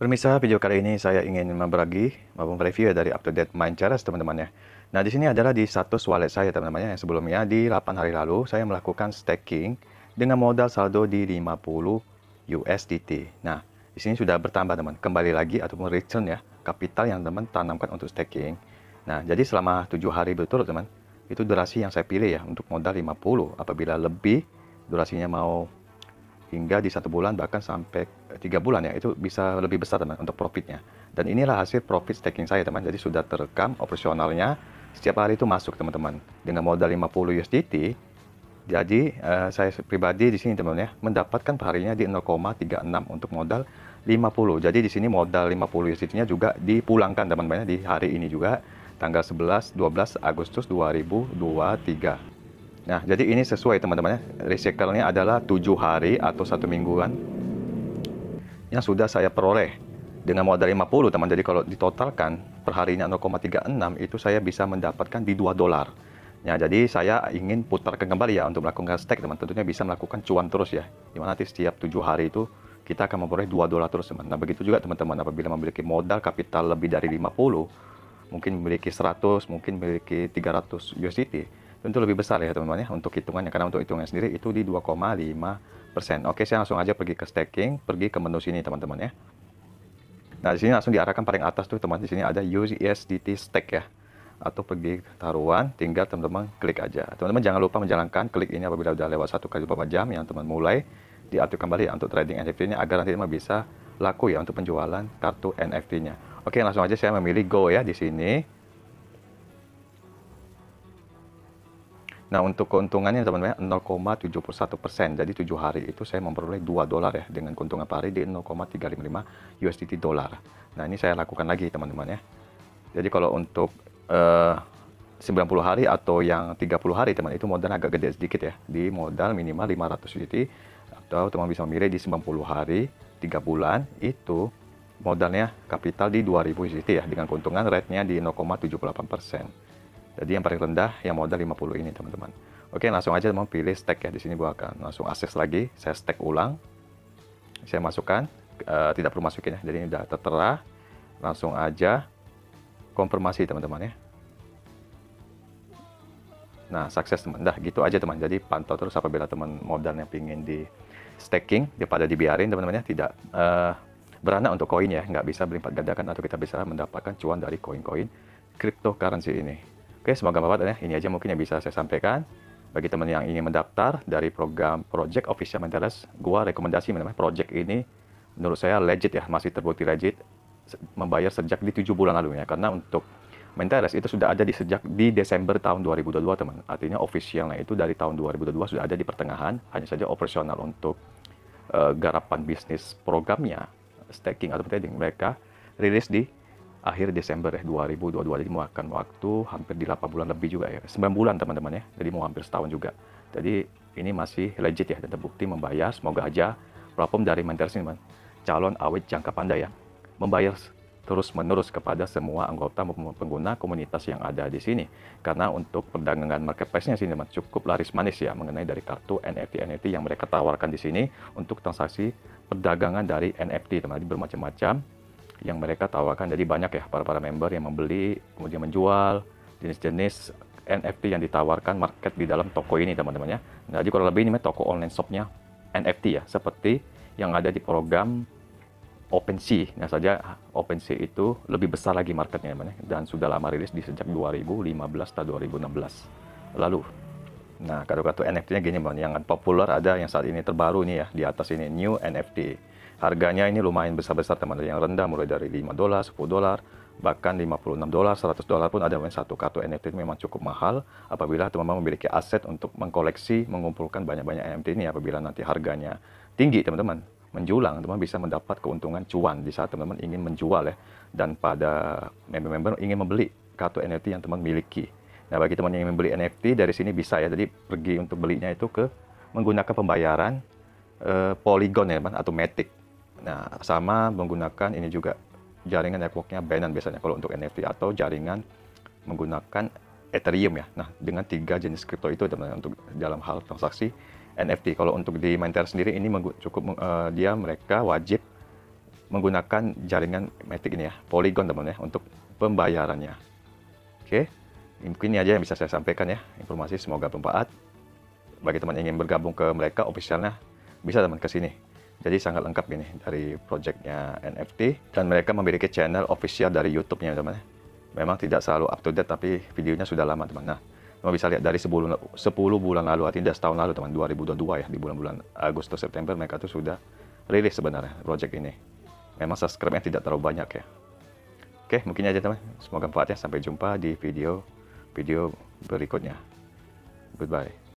Permisa video kali ini saya ingin membagi maupun review ya, dari update to date Minecraft teman-temannya. Nah, di sini adalah di satu wallet saya teman-temannya yang sebelumnya di 8 hari lalu saya melakukan staking dengan modal saldo di 50 USDT. Nah, di sini sudah bertambah teman, kembali lagi ataupun return ya, kapital yang teman tanamkan untuk staking. Nah, jadi selama 7 hari berturut teman, itu durasi yang saya pilih ya untuk modal 50. Apabila lebih durasinya mau hingga di satu bulan bahkan sampai eh, tiga bulan ya itu bisa lebih besar teman untuk profitnya dan inilah hasil profit staking saya teman jadi sudah terekam operasionalnya setiap hari itu masuk teman-teman dengan modal 50 USDT jadi uh, saya pribadi di sini teman ya mendapatkan perharinya di 0,36 untuk modal 50 jadi di sini modal 50 USDT-nya juga dipulangkan teman-teman ya, di hari ini juga tanggal 11 12 Agustus 2023 Nah, jadi ini sesuai teman-teman ya. Recycle-nya adalah tujuh hari atau satu mingguan yang sudah saya peroleh dengan modal 50 teman. Jadi kalau ditotalkan perharinya 0,36 itu saya bisa mendapatkan di 2 dolar. Ya, jadi saya ingin putar ke kembali ya untuk melakukan stake teman. Tentunya bisa melakukan cuan terus ya. Dimana nanti setiap tujuh hari itu kita akan memperoleh 2 dolar terus teman. Nah, begitu juga teman-teman apabila memiliki modal kapital lebih dari 50, mungkin memiliki 100, mungkin memiliki 300 USDT tentu lebih besar ya teman-teman ya untuk hitungannya karena untuk hitungan sendiri itu di 2,5 persen. Oke, saya langsung aja pergi ke staking, pergi ke menu sini teman-teman ya. Nah, di sini langsung diarahkan paling atas tuh teman, -teman. di sini ada use USDT e stake ya atau pergi taruhan, tinggal teman-teman klik aja. Teman-teman jangan lupa menjalankan klik ini apabila sudah lewat satu kali beberapa jam yang teman mulai diatur kembali ya untuk trading NFT-nya agar nanti teman bisa laku ya untuk penjualan kartu NFT-nya. Oke, langsung aja saya memilih go ya di sini. Nah untuk keuntungannya teman-teman 0,71 ya, persen. Jadi tujuh hari itu saya memperoleh 2 dolar ya dengan keuntungan per hari di 0,355 USDT dolar. Nah ini saya lakukan lagi teman-teman ya. Jadi kalau untuk eh, uh, 90 hari atau yang 30 hari teman itu modal agak gede sedikit ya. Di modal minimal 500 USDT atau teman bisa memilih di 90 hari 3 bulan itu modalnya kapital di 2000 USDT ya dengan keuntungan rate-nya di 0,78 persen. Jadi yang paling rendah yang modal 50 ini teman-teman. Oke langsung aja teman pilih stack ya di sini gua akan langsung akses lagi. Saya stack ulang. Saya masukkan. E, tidak perlu masukin ya. Jadi ini udah tertera. Langsung aja konfirmasi teman-teman ya. Nah, sukses teman. Dah gitu aja teman. Jadi pantau terus apabila teman modalnya pingin di staking daripada dibiarin teman teman ya tidak e, eh, beranak untuk koin ya, nggak bisa berlipat gandakan atau kita bisa mendapatkan cuan dari koin-koin cryptocurrency ini. Oke, semoga bermanfaat ya. Ini aja mungkin yang bisa saya sampaikan. Bagi teman yang ingin mendaftar dari program Project Official Mentalist, gua rekomendasi memang project ini menurut saya legit ya, masih terbukti legit membayar sejak di 7 bulan lalu ya. Karena untuk Menteres itu sudah ada di sejak di Desember tahun 2022 teman. Artinya officialnya itu dari tahun 2022 sudah ada di pertengahan, hanya saja operasional untuk uh, garapan bisnis programnya, staking atau trading mereka rilis di akhir Desember ya 2022 jadi akan waktu hampir di 8 bulan lebih juga ya 9 bulan teman-teman ya jadi mau hampir setahun juga jadi ini masih legit ya dan terbukti membayar semoga aja platform dari Mentors ini man, calon awet jangka pandai ya membayar terus menerus kepada semua anggota maupun pengguna komunitas yang ada di sini karena untuk perdagangan marketplace-nya sini man, cukup laris manis ya mengenai dari kartu NFT NFT yang mereka tawarkan di sini untuk transaksi perdagangan dari NFT teman-teman bermacam-macam yang mereka tawarkan. Jadi banyak ya para para member yang membeli, kemudian menjual jenis-jenis NFT yang ditawarkan market di dalam toko ini teman temannya Nah, jadi kurang lebih ini toko online shopnya NFT ya, seperti yang ada di program OpenSea. Nah saja OpenSea itu lebih besar lagi marketnya teman-teman ya, dan sudah lama rilis di sejak 2015 atau 2016. Lalu Nah, kartu-kartu NFT-nya gini, Bang. Yang populer ada yang saat ini terbaru nih ya, di atas ini New NFT. Harganya ini lumayan besar-besar teman teman yang rendah mulai dari 5 dolar, 10 dolar, bahkan 56 dolar, 100 dolar pun ada yang satu kartu NFT memang cukup mahal apabila teman-teman memiliki aset untuk mengkoleksi, mengumpulkan banyak-banyak NFT ini apabila nanti harganya tinggi teman-teman menjulang teman-teman bisa mendapat keuntungan cuan di saat teman-teman ingin menjual ya dan pada member-member ingin membeli kartu NFT yang teman miliki. Nah bagi teman yang ingin membeli NFT dari sini bisa ya jadi pergi untuk belinya itu ke menggunakan pembayaran eh, Polygon ya teman atau Matic Nah, sama menggunakan ini juga jaringan networknya Binance biasanya kalau untuk NFT atau jaringan menggunakan Ethereum ya. Nah, dengan tiga jenis kripto itu teman teman-teman untuk dalam hal transaksi NFT. Kalau untuk di Maintail sendiri ini cukup uh, dia mereka wajib menggunakan jaringan Matic ini ya, Polygon teman teman ya untuk pembayarannya. Oke. Mungkin ini aja yang bisa saya sampaikan ya. Informasi semoga bermanfaat. Bagi teman yang ingin bergabung ke mereka officialnya bisa teman ke sini. Jadi sangat lengkap ini dari projectnya NFT dan mereka memiliki channel official dari YouTube-nya teman. teman Memang tidak selalu up to date tapi videonya sudah lama teman. Nah, teman bisa lihat dari 10, 10 bulan lalu artinya tidak setahun lalu teman 2022 ya di bulan-bulan Agustus September mereka tuh sudah rilis sebenarnya project ini. Memang subscribe-nya tidak terlalu banyak ya. Oke, mungkin aja teman. Semoga bermanfaat ya. Sampai jumpa di video video berikutnya. Goodbye.